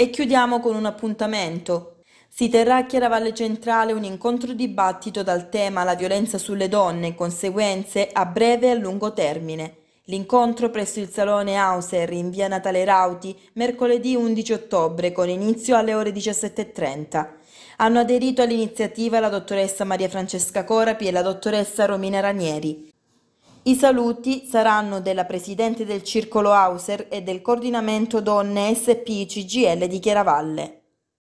E chiudiamo con un appuntamento. Si terrà a Chiaravalle Centrale un incontro dibattito dal tema La violenza sulle donne, conseguenze a breve e a lungo termine. L'incontro presso il Salone Hauser in via Natale Rauti mercoledì 11 ottobre con inizio alle ore 17.30. Hanno aderito all'iniziativa la dottoressa Maria Francesca Corapi e la dottoressa Romina Ranieri. I saluti saranno della Presidente del Circolo Hauser e del Coordinamento Donne SP-CGL di Chiaravalle.